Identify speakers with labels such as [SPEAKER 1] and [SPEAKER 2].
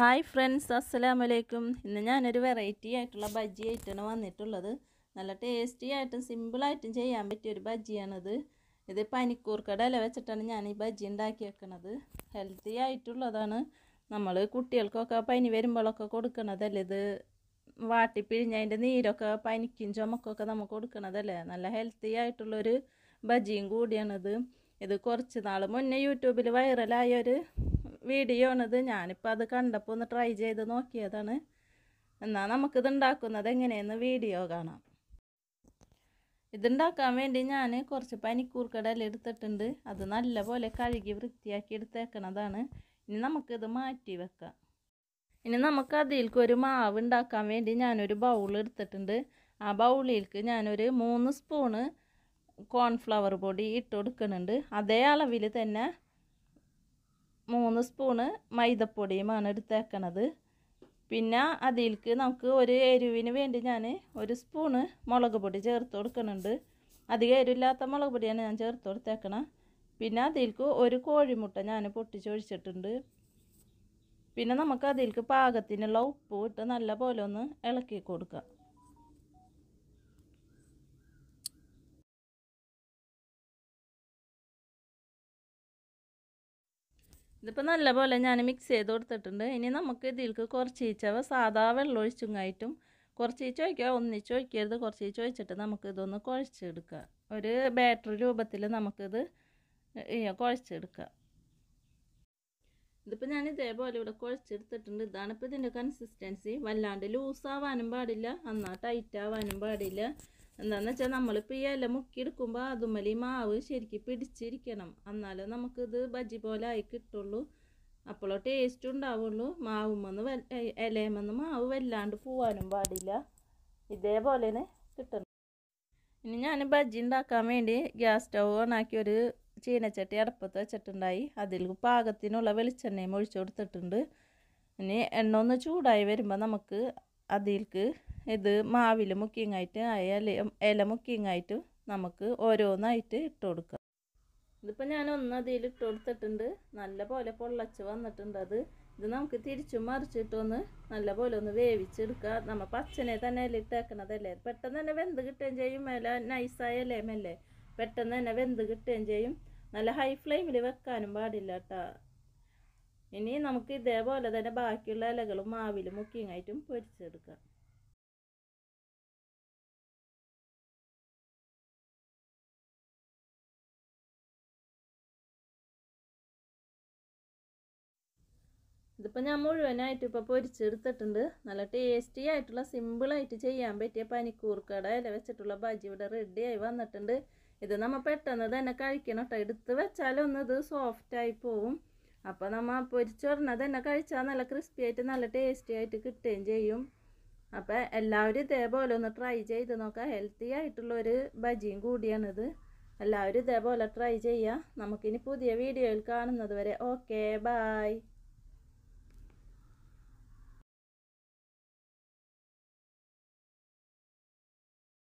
[SPEAKER 1] hi friends അസ്സലാമു അലൈക്കും ഇന്ന് ഞാനൊരു വെറൈറ്റി ആയിട്ടുള്ള ബജ്ജി ആയിട്ടാണ് വന്നിട്ടുള്ളത് നല്ല ടേസ്റ്റി ആയിട്ടും സിമ്പിളായിട്ടും ചെയ്യാൻ പറ്റിയ ഒരു ബജ്ജിയാണിത് ഇത് പനിക്കൂർക്കട ഇല വെച്ചിട്ടാണ് ഞാൻ ഈ ബജ്ജി ഉണ്ടാക്കി വെക്കണത് ഹെൽത്തി ആയിട്ടുള്ളതാണ് നമ്മൾ കുട്ടികൾക്കൊക്കെ പനി വരുമ്പോഴൊക്കെ കൊടുക്കണതല്ലേ ഇത് വാട്ടിപ്പിഴിഞ്ഞ് അതിൻ്റെ നീരൊക്കെ പനിക്കും ചുമക്കൊക്കെ നമുക്ക് കൊടുക്കണതല്ലേ നല്ല ഹെൽത്തി ആയിട്ടുള്ളൊരു ബജ്ജിയും കൂടിയാണിത് ഇത് കുറച്ച് നാൾ മുന്നേ യൂട്യൂബിൽ വൈറലായൊരു ഒരു വീഡിയോ ആണിത് ഞാനിപ്പോൾ അത് കണ്ടപ്പോൾ ഒന്ന് ട്രൈ ചെയ്ത് നോക്കിയതാണ് എന്നാൽ നമുക്കിത് ഉണ്ടാക്കുന്നത് എങ്ങനെയെന്ന് വീഡിയോ കാണാം ഇതുണ്ടാക്കാൻ വേണ്ടി ഞാൻ കുറച്ച് പനിക്കൂർക്കടല എടുത്തിട്ടുണ്ട് അത് നല്ലപോലെ കഴുകി വൃത്തിയാക്കി എടുത്തേക്കണതാണ് ഇനി നമുക്കിത് മാറ്റി വെക്കാം ഇനി നമുക്ക് അതിൽക്ക് ഒരു മാവ് ഉണ്ടാക്കാൻ വേണ്ടി ഞാനൊരു ബൗൾ എടുത്തിട്ടുണ്ട് ആ ബൗളിൽക്ക് ഞാനൊരു മൂന്ന് സ്പൂണ് കോൺഫ്ലവർ പൊടി ഇട്ട് കൊടുക്കുന്നുണ്ട് അതേ അളവിൽ തന്നെ മൂന്ന് സ്പൂണ് മൈദപ്പൊടിയുമാണ് എടുത്തേക്കണത് പിന്നെ അതിൽക്ക് നമുക്ക് ഒരു എരിവിന് വേണ്ടി ഞാൻ ഒരു സ്പൂണ് മുളക് പൊടി ചേർത്ത് കൊടുക്കുന്നുണ്ട് അധികം എരിവില്ലാത്ത മുളക് പൊടിയാണ് ഞാൻ ചേർത്ത് കൊടുത്തേക്കണം പിന്നെ അതിൽക്ക് ഒരു കോഴിമുട്ട ഞാൻ പൊട്ടിച്ചൊഴിച്ചിട്ടുണ്ട് പിന്നെ നമുക്ക് അതിൽക്ക് പാകത്തിനുള്ള ഉപ്പ് ഇട്ട് നല്ല പോലെ ഒന്ന് ഇളക്കി കൊടുക്കാം ഇതിപ്പോൾ നല്ലപോലെ ഞാൻ മിക്സ് ചെയ്ത് കൊടുത്തിട്ടുണ്ട് ഇനി നമുക്ക് ഇതിൽക്ക് കുറച്ച് ഈച്ചവ സാധാ വെള്ളം ഒഴിച്ചുങ്ങായിട്ടും കുറച്ച് ഈച്ച ഒഴിക്കുക ഒന്നിച്ച് ഒഴിക്കരുത് കുറച്ച് ഈച്ച ഒഴിച്ചിട്ട് നമുക്ക് ഇതൊന്ന് കുഴച്ചെടുക്കുക ഒരു ബാറ്ററി രൂപത്തിൽ നമുക്കിത് കുഴച്ചെടുക്കുക ഇതിപ്പോൾ ഞാൻ ഇതേപോലെ ഇവിടെ കുഴച്ചെടുത്തിട്ടുണ്ട് ഇതാണ് ഇപ്പോൾ ഇതിൻ്റെ കൺസിസ്റ്റൻസി വല്ലാണ്ട് ലൂസ് ആവാനും പാടില്ല എന്നാൽ ടൈറ്റ് ആവാനും പാടില്ല എന്താന്ന് വെച്ചാൽ നമ്മളിപ്പോൾ ഈ ഇല മുക്കിയെടുക്കുമ്പോൾ അതുമലി മാവ് ശരിക്കും പിടിച്ചിരിക്കണം എന്നാലേ നമുക്കിത് ബജി പോലെ ആയി കിട്ടുള്ളൂ അപ്പോൾ ടേസ്റ്റ് ഉണ്ടാവുള്ളൂ മാവുമെന്ന് വെ ഇലയമെന്ന് മാവ് വല്ലാണ്ട് പോവാനും പാടില്ല ഇതേപോലെ കിട്ടണം ഇനി ഞാൻ ബജ്ജി ഉണ്ടാക്കാൻ വേണ്ടി ഗ്യാസ് സ്റ്റൗ ഓണാക്കി ഒരു ചീനച്ചട്ടി അടുപ്പത്ത് വെച്ചിട്ടുണ്ടായി അതിൽ പാകത്തിനുള്ള വെളിച്ചെണ്ണയും ഒഴിച്ചു കൊടുത്തിട്ടുണ്ട് ഇനി എണ്ണ ഒന്ന് ചൂടായി വരുമ്പോൾ നമുക്ക് അതിൽക്ക് ഇത് മാവിൽ മുക്കിങ്ങായിട്ട് ആ ഇല ഇല മുക്കിങ്ങായിട്ട് നമുക്ക് ഓരോന്നായിട്ട് ഇട്ട് കൊടുക്കാം ഇതിപ്പോൾ ഞാൻ ഒന്ന് അതിൽ ഇട്ട് കൊടുത്തിട്ടുണ്ട് നല്ല പോലെ പൊള്ളച്ച് വന്നിട്ടുണ്ട് അത് ഇത് നമുക്ക് തിരിച്ചും മറിച്ചിട്ടൊന്ന് നല്ല പോലെ ഒന്ന് വേവിച്ചെടുക്കുക നമ്മൾ പച്ചനെ തന്നെ ഇട്ടേക്കണതല്ലേ പെട്ടെന്ന് തന്നെ വെന്ത് കിട്ടുകയും ചെയ്യും മേലെ നൈസായ അല്ലേ പെട്ടെന്ന് തന്നെ വെന്ത് കിട്ടുകയും ചെയ്യും നല്ല ഹൈ ഫ്ലെയിമിൽ വെക്കാനും പാടില്ല കേട്ടോ ഇനി നമുക്ക് ഇതേപോലെ തന്നെ ബാക്കിയുള്ള ഇലകളും മാവിലും മുക്കിങ്ങായിട്ടും പൊരിച്ചെടുക്കാം ഇതിപ്പോൾ ഞാൻ മുഴുവനായിട്ട് ഇപ്പോൾ പൊരിച്ചെടുത്തിട്ടുണ്ട് നല്ല ടേസ്റ്റി ആയിട്ടുള്ള സിമ്പിളായിട്ട് ചെയ്യാൻ പറ്റിയ പനിക്കൂർക്കട ഇല വെച്ചിട്ടുള്ള ബജി ഇവിടെ റെഡിയായി വന്നിട്ടുണ്ട് ഇത് നമ്മൾ പെട്ടെന്ന് തന്നെ കഴിക്കണം കേട്ടോ എടുത്ത് വെച്ചാലൊന്ന് ഇത് സോഫ്റ്റായി പോവും അപ്പോൾ നമ്മൾ പൊരിച്ചോറിനെ തന്നെ കഴിച്ചാൽ നല്ല ക്രിസ്പി ആയിട്ട് നല്ല ടേസ്റ്റി ആയിട്ട് കിട്ടുകയും ചെയ്യും അപ്പോൾ എല്ലാവരും ഇതേപോലെ ഒന്ന് ട്രൈ ചെയ്ത് നോക്കാം ഹെൽത്തി ആയിട്ടുള്ള ഒരു ബജിയും കൂടിയാണിത് എല്ലാവരും ഇതേപോലെ ട്രൈ ചെയ്യുക നമുക്കിനി പുതിയ വീഡിയോയിൽ കാണുന്നത് വരെ ഓക്കെ ബായ്